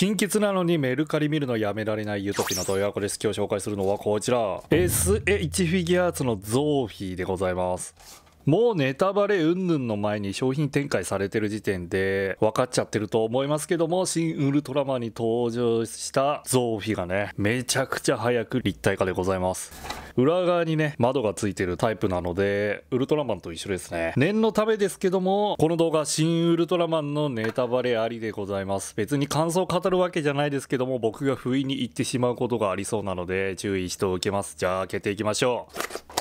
金欠なのにメルカリ見るのやめられないゆとぴのドアコです。今日紹介するのはこちら。SA1 フィギュアーツのゾーフィーでございます。もうネタバレ云々の前に商品展開されてる時点で分かっちゃってると思いますけども、新ウルトラマンに登場したゾーフィがね、めちゃくちゃ早く立体化でございます。裏側にね、窓がついてるタイプなので、ウルトラマンと一緒ですね。念のためですけども、この動画、新ウルトラマンのネタバレありでございます。別に感想を語るわけじゃないですけども、僕が不意に言ってしまうことがありそうなので、注意しておきます。じゃあ、開けていきましょう。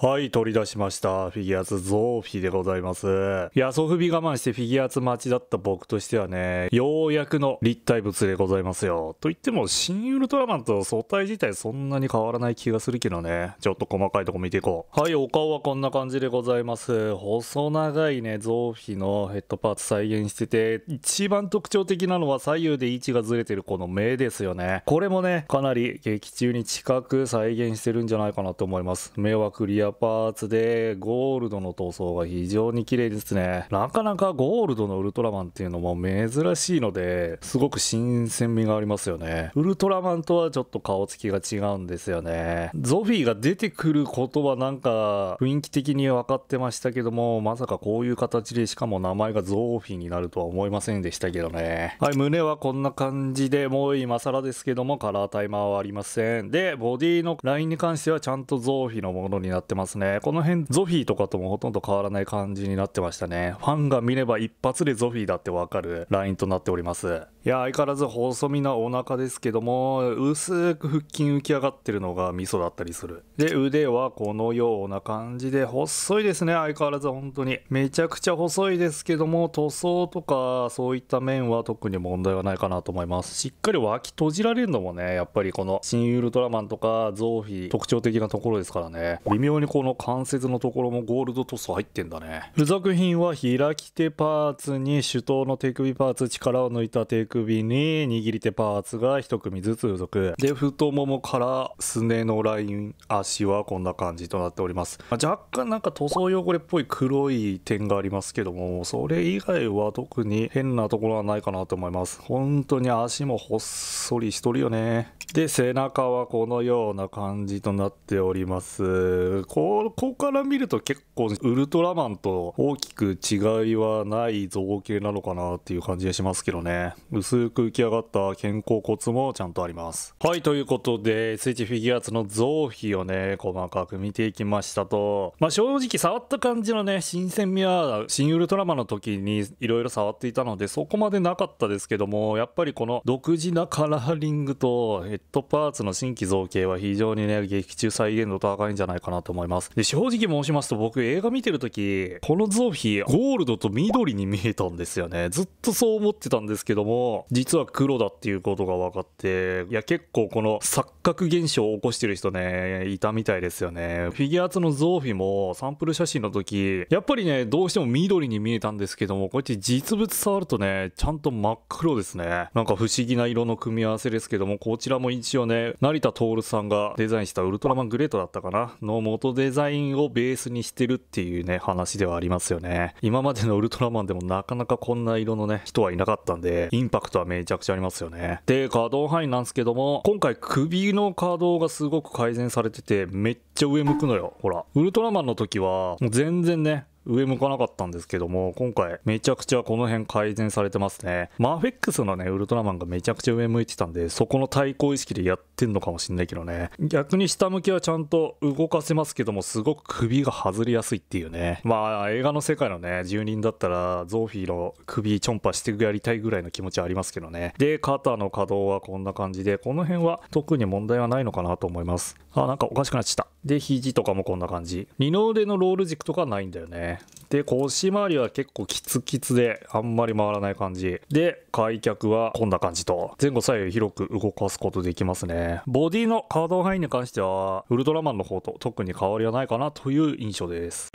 はい、取り出しました。フィギュアツゾーフィでございます。いや、ソフビ我慢してフィギュアツ待ちだった僕としてはね、ようやくの立体物でございますよ。と言っても、新ウルトラマンと素体自体そんなに変わらない気がするけどね。ちょっと細かいとこ見ていこう。はい、お顔はこんな感じでございます。細長いね、ゾーフィのヘッドパーツ再現してて、一番特徴的なのは左右で位置がずれてるこの目ですよね。これもね、かなり劇中に近く再現してるんじゃないかなと思います。目はクリアアパーツでゴールドの塗装が非常に綺麗ですね。なかなかゴールドのウルトラマンっていうのも珍しいので、すごく新鮮味がありますよね。ウルトラマンとはちょっと顔つきが違うんですよね。ゾフィーが出てくることはなんか雰囲気的に分かってましたけども、まさかこういう形でしかも名前がゾーフィーになるとは思いませんでしたけどね。はい、胸はこんな感じで、もう今更ですけどもカラータイマーはありません。で、ボディのラインに関してはちゃんとゾーフィーのものになってますますね。この辺、ゾフィーとかともほとんど変わらない感じになってましたね。ファンが見れば一発でゾフィーだってわかるラインとなっております。いや、相変わらず細身なお腹ですけども、薄く腹筋浮き上がってるのがミソだったりする。で、腕はこのような感じで、細いですね、相変わらず本当に。めちゃくちゃ細いですけども、塗装とか、そういった面は特に問題はないかなと思います。しっかり脇閉じられるのもね、やっぱりこの新ウルトラマンとか、ゾーフィー特徴的なところですからね。微妙にこの関節のところもゴールド塗装入ってんだね付属品は開き手パーツに手刀の手首パーツ力を抜いた手首に握り手パーツが1組ずつ付属で太ももからすねのライン足はこんな感じとなっております、ま若干なんか塗装汚れっぽい黒い点がありますけどもそれ以外は特に変なところはないかなと思います本当に足もほっそりしとるよねで背中はこのような感じとなっておりますここから見ると結構ウルトラマンと大きく違いはない造形なのかなっていう感じがしますけどね薄く浮き上がった肩甲骨もちゃんとありますはいということでスイッチフィギュアーツの造皮をね細かく見ていきましたとまあ正直触った感じのね新鮮味は新ウルトラマンの時にいろいろ触っていたのでそこまでなかったですけどもやっぱりこの独自なカラーリングとヘッドパーツの新規造形は非常にね劇中再現度高いんじゃないかなと思いますます。で、正直申しますと僕映画見てる時、このゾフィーゴールドと緑に見えたんですよね。ずっとそう思ってたんですけども、実は黒だっていうことが分かって、いや結構この錯覚現象を起こしてる人ね、いたみたいですよね。フィギュアーツのゾーフィもサンプル写真の時、やっぱりね、どうしても緑に見えたんですけども、こうやって実物触るとね、ちゃんと真っ黒ですね。なんか不思議な色の組み合わせですけども、こちらも一応ね、成田徹さんがデザインしたウルトラマングレートだったかなの元トデザインをベースにしてるっていうね、話ではありますよね。今までのウルトラマンでもなかなかこんな色のね、人はいなかったんで、インパクトはめちゃくちゃありますよね。で、可動範囲なんですけども、今回首の可動がすごく改善されてて、めっちゃ上向くのよ。ほら。ウルトラマンの時は、もう全然ね、上向かなかったんですけども、今回めちゃくちゃこの辺改善されてますね。マーフェックスのね、ウルトラマンがめちゃくちゃ上向いてたんで、そこの対抗意識でやってんのかもしんないけどね。逆に下向きはちゃんと動かせますけども、すごく首が外れやすいっていうね。まあ、映画の世界のね、住人だったら、ゾーフィーの首ちょんぱしてやりたいぐらいの気持ちはありますけどね。で、肩の可動はこんな感じで、この辺は特に問題はないのかなと思います。あ、なんかおかしくなっちゃった。で、肘とかもこんな感じ。二の腕のロール軸とかないんだよね。で、腰回りは結構キツキツで、あんまり回らない感じ。で、開脚はこんな感じと、前後左右広く動かすことできますね。ボディの可動範囲に関しては、ウルトラマンの方と特に変わりはないかなという印象です。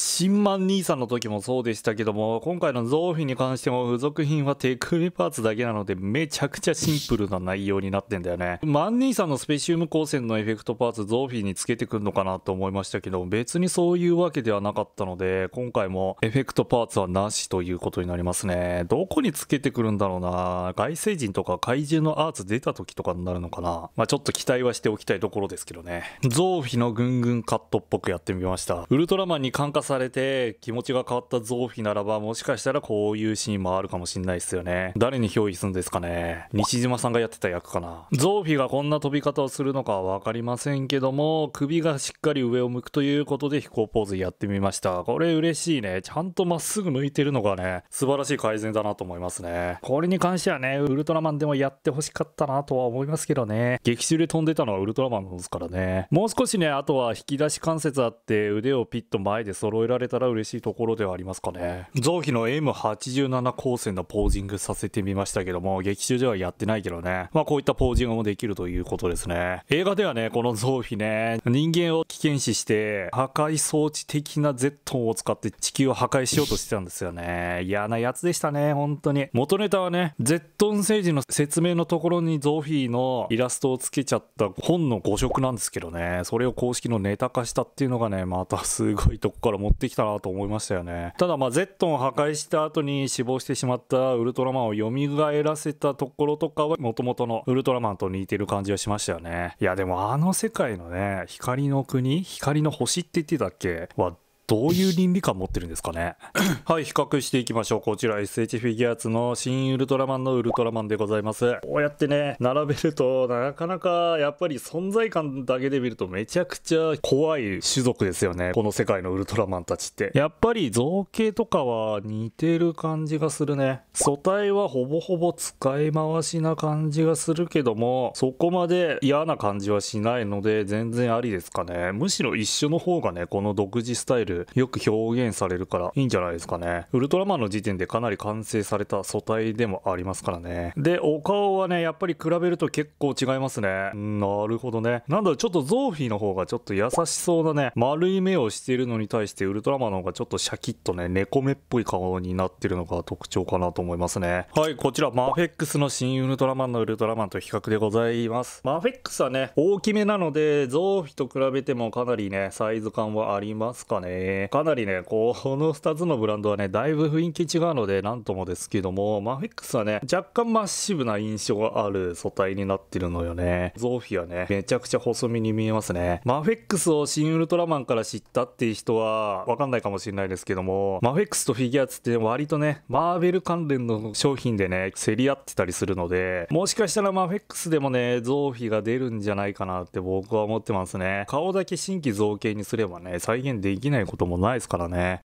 新満兄さんの時もそうでしたけども、今回のゾィーに関しても付属品は手首パーツだけなので、めちゃくちゃシンプルな内容になってんだよね。万兄さんのスペシウム光線のエフェクトパーツゾィーにつけてくんのかなと思いましたけど、別にそういうわけではなかったので、今回もエフェクトパーツはなしということになりますね。どこにつけてくるんだろうな外星人とか怪獣のアーツ出た時とかになるのかなまあ、ちょっと期待はしておきたいところですけどね。ゾフィのぐんぐんカットっぽくやってみました。ウルトラマンに感化されて気持ちが変わったゾーフィならば、もしかしたらこういうシーンもあるかもしんないすよね。誰に憑依するんですかね。西島さんがやってた役かな。ゾーフィがこんな飛び方をするのかは分かりませんけども、首がしっかり上を向くということで飛行ポーズやってみました。これ嬉しいね。ちゃんとまっすぐ向いてるのがね、素晴らしい改善だなと思いますね。これに関してはね、ウルトラマンでもやってほしかったなとは思いますけどね。劇中で飛んでたのはウルトラマンですからね。もう少しね、あとは引き出し関節あって腕をピッと前で揃揃えられたら嬉しいところではありますかね臓皮の M87 光線のポージングさせてみましたけども劇中ではやってないけどねまあこういったポージングもできるということですね映画ではねこの臓皮ね人間を危険視して破壊装置的なゼットンを使って地球を破壊しようとしてたんですよね嫌なやつでしたね本当に元ネタはねゼットン星人の説明のところにゾフィーのイラストをつけちゃった本の誤色なんですけどねそれを公式のネタ化したっていうのがねまたすごいとこから持ってきたなと思いましたよねただまあゼットンを破壊した後に死亡してしまったウルトラマンを蘇らせたところとかは元々のウルトラマンと似てる感じはしましたよねいやでもあの世界のね光の国光の星って言ってたっけはどういう倫理観持ってるんですかね はい比較していきましょうこちら SH フィギュアーツの新ウルトラマンのウルトラマンでございますこうやってね並べるとなかなかやっぱり存在感だけで見るとめちゃくちゃ怖い種族ですよねこの世界のウルトラマンたちってやっぱり造形とかは似てる感じがするね素体はほぼほぼ使い回しな感じがするけどもそこまで嫌な感じはしないので全然ありですかねむしろ一緒の方がねこの独自スタイルよく表現されるからいいんじゃないですかね。ウルトラマンの時点でかなり完成された素体でもありますからね。で、お顔はね、やっぱり比べると結構違いますね。なるほどね。なんだろ、ちょっとゾーフィーの方がちょっと優しそうなね、丸い目をしているのに対してウルトラマンの方がちょっとシャキッとね、猫目っぽい顔になってるのが特徴かなと思いますね。はい、こちらマフェックスの新ウルトラマンのウルトラマンと比較でございます。マフェックスはね、大きめなので、ゾーフィーと比べてもかなりね、サイズ感はありますかね。かなりね、この2つのブランドはね、だいぶ雰囲気違うので、なんともですけども、マフィックスはね、若干マッシブな印象がある素体になってるのよね。ゾーフィはね、めちゃくちゃ細身に見えますね。マフィックスを新ウルトラマンから知ったっていう人は、わかんないかもしれないですけども、マフィックスとフィギュアツって割とね、マーベル関連の商品でね、競り合ってたりするので、もしかしたらマフィックスでもね、ゾーフィが出るんじゃないかなって僕は思ってますね。顔だけ新規造形にすればね、再現できないことこともないですからね。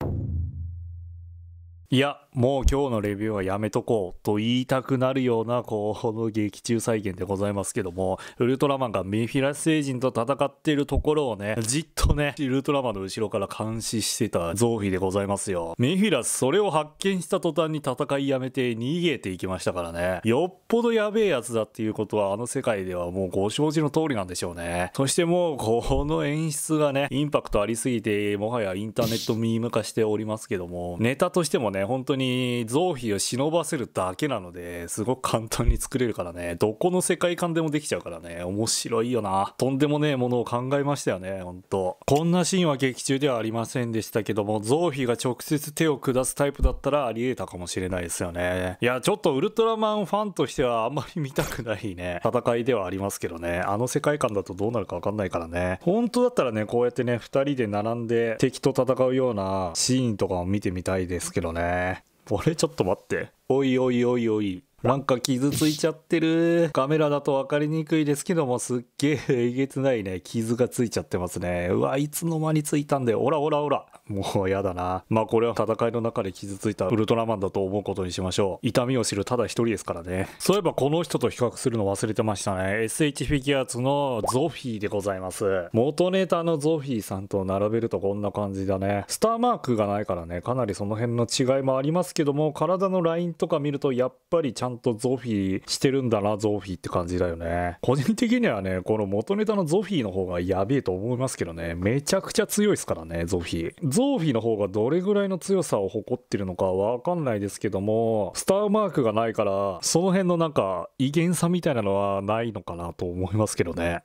いや、もう今日のレビューはやめとこうと言いたくなるような、この劇中再現でございますけども、ウルトラマンがメフィラス星人と戦っているところをね、じっとね、ウルトラマンの後ろから監視してたゾーフィでございますよ。メフィラス、それを発見した途端に戦いやめて逃げていきましたからね。よっぽどやべえやつだっていうことは、あの世界ではもうご承知の通りなんでしょうね。そしてもう、この演出がね、インパクトありすぎて、もはやインターネットミーム化しておりますけども、ネタとしてもね、ね、本当に臓費を忍ばせるだけなので、すごく簡単に作れるからね、どこの世界観でもできちゃうからね、面白いよな。とんでもねえものを考えましたよね、ほんと。こんなシーンは劇中ではありませんでしたけども、増費が直接手を下すタイプだったらあり得たかもしれないですよね。いや、ちょっとウルトラマンファンとしてはあんまり見たくないね、戦いではありますけどね、あの世界観だとどうなるかわかんないからね。本当だったらね、こうやってね、2人で並んで敵と戦うようなシーンとかも見てみたいですけどね。ね。れちょっと待って。おいおいおいおい。なんか傷ついちゃってる。カメラだと分かりにくいですけども、すっげええげつないね。傷がついちゃってますね。うわ、いつの間についたんだよ。おらおらおら。もうやだな。まあこれは戦いの中で傷ついたウルトラマンだと思うことにしましょう。痛みを知るただ一人ですからね。そういえばこの人と比較するの忘れてましたね。SH フィギュアーツのゾフィーでございます。元ネタのゾフィーさんと並べるとこんな感じだね。スターマークがないからね、かなりその辺の違いもありますけども、体のラインとか見るとやっぱりちゃんとゾフィーしてるんだな、ゾフィーって感じだよね。個人的にはね、この元ネタのゾフィーの方がやべえと思いますけどね。めちゃくちゃ強いですからね、ゾフィー。ゾーフィーの方がどれぐらいの強さを誇ってるのかわかんないですけども、スターマークがないから、その辺のなんか、威厳さみたいなのはないのかなと思いますけどね。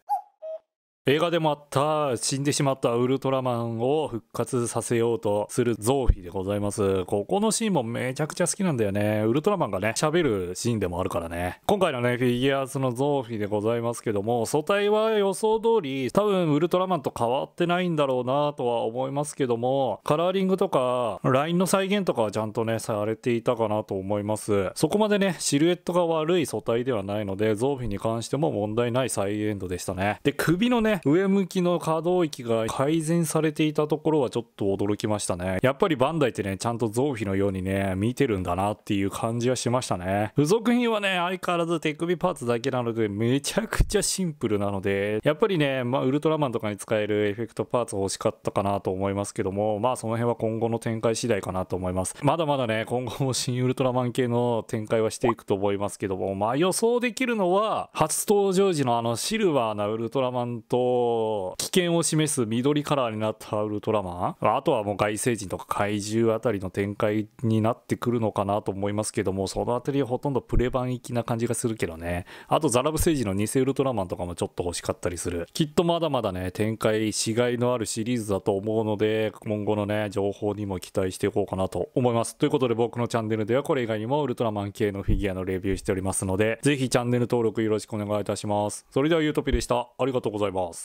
映画でもあった死んでしまったウルトラマンを復活させようとするゾーフィーでございます。ここのシーンもめちゃくちゃ好きなんだよね。ウルトラマンがね、喋るシーンでもあるからね。今回のね、フィギュアスのゾーフィーでございますけども、素体は予想通り多分ウルトラマンと変わってないんだろうなとは思いますけども、カラーリングとか、ラインの再現とかはちゃんとね、されていたかなと思います。そこまでね、シルエットが悪い素体ではないので、ゾーフィーに関しても問題ない再現度でしたね。で、首のね、上向きの可動域が改善されていたところはちょっと驚きましたね。やっぱりバンダイってね、ちゃんと増費のようにね、見てるんだなっていう感じはしましたね。付属品はね、相変わらず手首パーツだけなので、めちゃくちゃシンプルなので、やっぱりね、まあ、ウルトラマンとかに使えるエフェクトパーツ欲しかったかなと思いますけども、まあ、その辺は今後の展開次第かなと思います。まだまだね、今後も新ウルトラマン系の展開はしていくと思いますけども、まあ、予想できるのは、初登場時のあのシルバーなウルトラマンと、こう、危険を示す緑カラーになったウルトラマン。あとはもう外星人とか怪獣あたりの展開になってくるのかなと思いますけども、そのあたりほとんどプレ版きな感じがするけどね。あとザラブ星人の偽ウルトラマンとかもちょっと欲しかったりする。きっとまだまだね、展開しがいのあるシリーズだと思うので、今後のね、情報にも期待していこうかなと思います。ということで僕のチャンネルではこれ以外にもウルトラマン系のフィギュアのレビューしておりますので、ぜひチャンネル登録よろしくお願いいたします。それではゆうとぴでした。ありがとうございます。